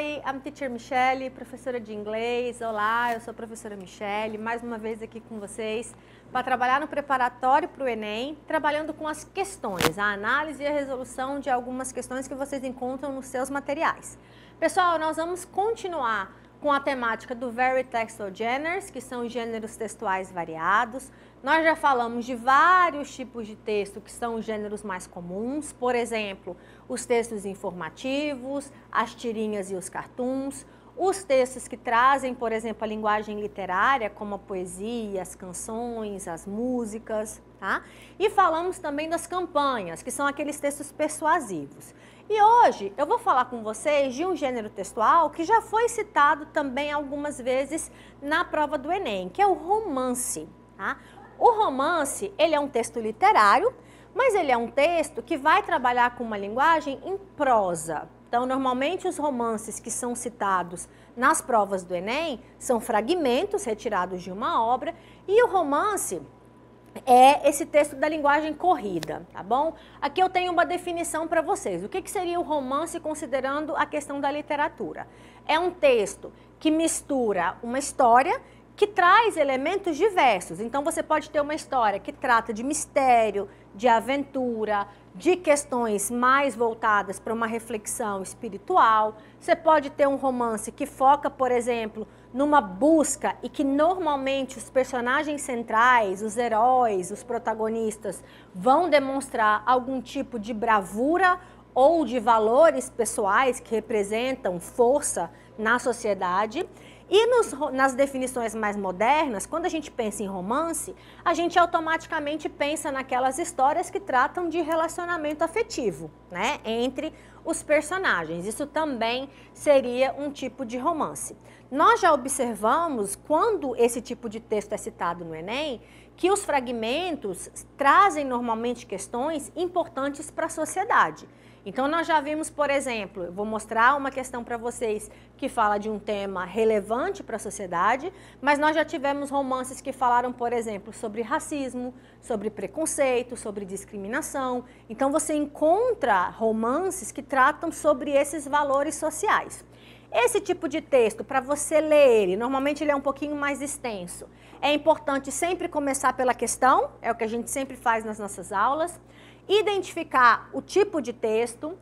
everybody. I'm teacher Michelle, professora de inglês. Olá, eu sou a professora Michelle, mais uma vez aqui com vocês para trabalhar no preparatório para o Enem, trabalhando com as questões, a análise e a resolução de algumas questões que vocês encontram nos seus materiais. Pessoal, nós vamos continuar com a temática do Very Textual Genres, que são gêneros textuais variados. Nós já falamos de vários tipos de texto que são os gêneros mais comuns, por exemplo, os textos informativos, as tirinhas e os cartuns, os textos que trazem, por exemplo, a linguagem literária, como a poesia, as canções, as músicas, tá? E falamos também das campanhas, que são aqueles textos persuasivos. E hoje eu vou falar com vocês de um gênero textual que já foi citado também algumas vezes na prova do Enem, que é o romance, tá? O romance, ele é um texto literário, mas ele é um texto que vai trabalhar com uma linguagem em prosa. Então, normalmente os romances que são citados nas provas do Enem são fragmentos retirados de uma obra e o romance é esse texto da linguagem corrida, tá bom? Aqui eu tenho uma definição para vocês. O que, que, seria o romance considerando a questão da literatura? É um texto que mistura uma história que traz elementos diversos. Então você pode ter uma história que trata de mistério, de aventura, de questões mais voltadas para uma reflexão espiritual. Você pode ter um romance que foca, por exemplo, numa busca e que normalmente os personagens centrais, os heróis, os protagonistas vão demonstrar algum tipo de bravura ou de valores pessoais que representam força na sociedade. E nos, nas definições mais modernas, quando a gente pensa em romance, a gente automaticamente pensa naquelas histórias que tratam de relacionamento afetivo, né? Entre os personagens. Isso também seria um tipo de romance. Nós já observamos, quando esse tipo de texto é citado no Enem, que os fragmentos trazem normalmente questões importantes para a sociedade. Então, nós já vimos, por exemplo, eu vou mostrar uma questão para vocês que fala de um tema relevante para a sociedade, mas nós já tivemos romances que falaram, por exemplo, sobre racismo, sobre preconceito, sobre discriminação. Então, você encontra romances que tratam sobre esses valores sociais. Esse tipo de texto, para você ler ele, normalmente ele é um pouquinho mais extenso. É importante sempre começar pela questão, é o que a gente sempre faz nas nossas aulas identificar o tipo de texto,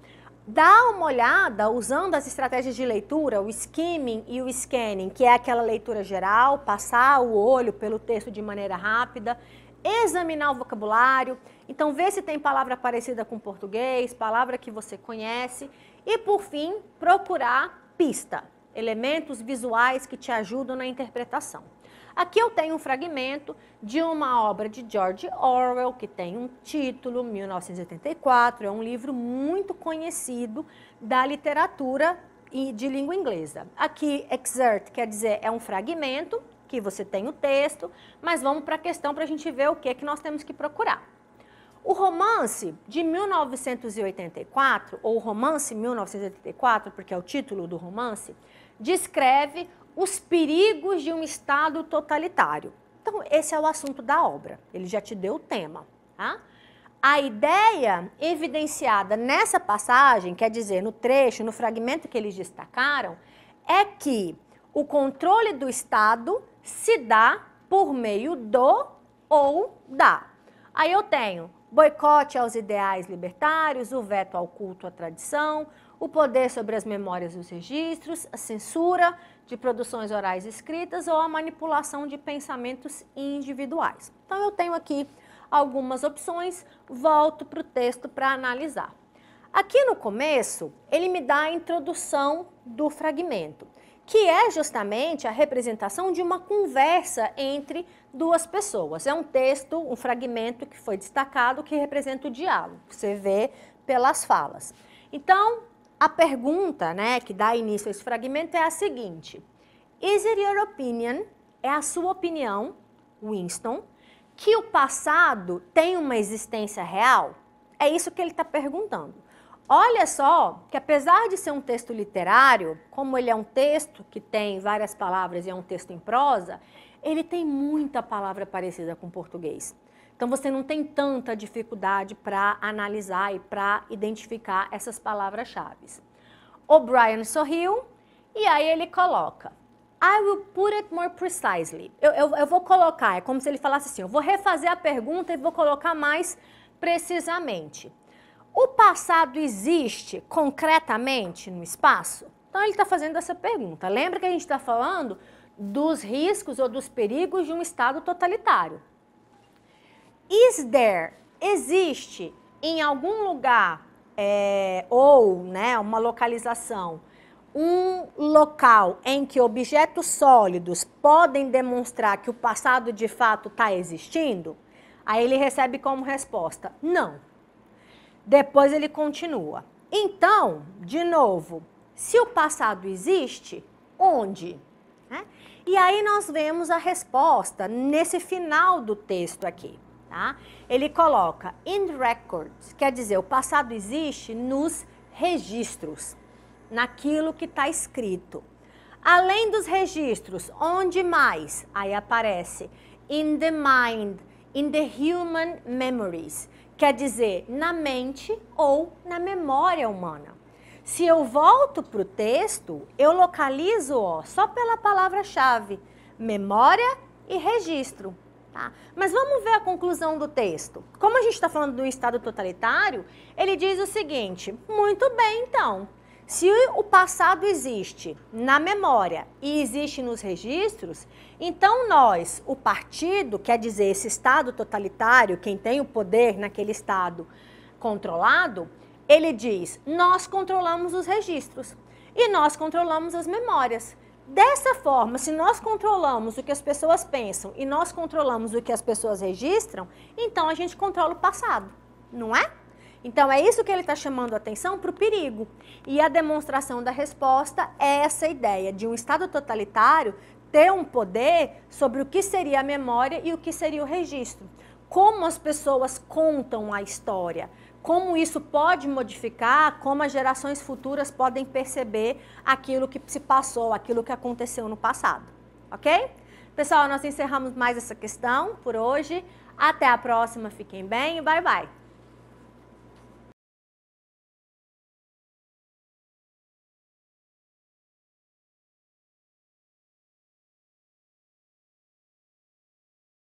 dar uma olhada usando as estratégias de leitura, o skimming e o scanning, que é aquela leitura geral, passar o olho pelo texto de maneira rápida, examinar o vocabulário, então ver se tem palavra parecida com português, palavra que você conhece e por fim, procurar pista, elementos visuais que te ajudam na interpretação. Aqui eu tenho um fragmento de uma obra de George Orwell, que tem um título, 1984, é um livro muito conhecido da literatura de língua inglesa. Aqui, excerpt quer dizer é um fragmento, que você tem o texto, mas vamos para a questão para a gente ver o que é que nós temos que procurar. O romance de 1984, ou romance 1984, porque é o título do romance, descreve os perigos de um Estado totalitário. Então, esse é o assunto da obra, ele já te deu o tema. Tá? A ideia evidenciada nessa passagem, quer dizer, no trecho, no fragmento que eles destacaram, é que o controle do Estado se dá por meio do ou da. Aí eu tenho boicote aos ideais libertários, o veto ao culto à tradição, o poder sobre as memórias e os registros, a censura de produções orais escritas ou a manipulação de pensamentos individuais. Então, eu tenho aqui algumas opções, volto para o texto para analisar. Aqui no começo, ele me dá a introdução do fragmento que é justamente a representação de uma conversa entre duas pessoas. É um texto, um fragmento que foi destacado que representa o diálogo, você vê pelas falas. Então, a pergunta né, que dá início a esse fragmento é a seguinte: Is it your opinion? É a sua opinião, Winston, que o passado tem uma existência real? É isso que ele está perguntando. Olha só que, apesar de ser um texto literário, como ele é um texto que tem várias palavras e é um texto em prosa, ele tem muita palavra parecida com português. Então você não tem tanta dificuldade para analisar e para identificar essas palavras-chave. O Brian sorriu e aí ele coloca: I will put it more precisely. Eu, eu, eu vou colocar, é como se ele falasse assim: eu vou refazer a pergunta e vou colocar mais precisamente. O passado existe concretamente no espaço? Então ele está fazendo essa pergunta. Lembra que a gente está falando dos riscos ou dos perigos de um Estado totalitário? Is there, existe em algum lugar é, ou né, uma localização, um local em que objetos sólidos podem demonstrar que o passado de fato está existindo? Aí ele recebe como resposta: não. Depois ele continua. Então, de novo, se o passado existe, onde? Né? E aí nós vemos a resposta nesse final do texto aqui. Tá? Ele coloca in records, quer dizer, o passado existe nos registros, naquilo que está escrito. Além dos registros, onde mais? Aí aparece in the mind, in the human memories, quer dizer, na mente ou na memória humana. Se eu volto para o texto, eu localizo ó, só pela palavra-chave, memória e registro. Tá? Mas vamos ver a conclusão do texto. Como a gente está falando do Estado totalitário, ele diz o seguinte: muito bem, então, se o passado existe na memória e existe nos registros, então nós, o partido, quer dizer, esse Estado totalitário, quem tem o poder naquele Estado controlado, ele diz: nós controlamos os registros e nós controlamos as memórias. Dessa forma, se nós controlamos o que as pessoas pensam e nós controlamos o que as pessoas registram, então a gente controla o passado, não é? Então é isso que ele está chamando a atenção para o perigo. E a demonstração da resposta é essa ideia de um Estado totalitário ter um poder sobre o que seria a memória e o que seria o registro. Como as pessoas contam a história, como isso pode modificar, como as gerações futuras podem perceber aquilo que se passou, aquilo que aconteceu no passado. Ok? Pessoal, nós encerramos mais essa questão por hoje. Até a próxima, fiquem bem e bye bye!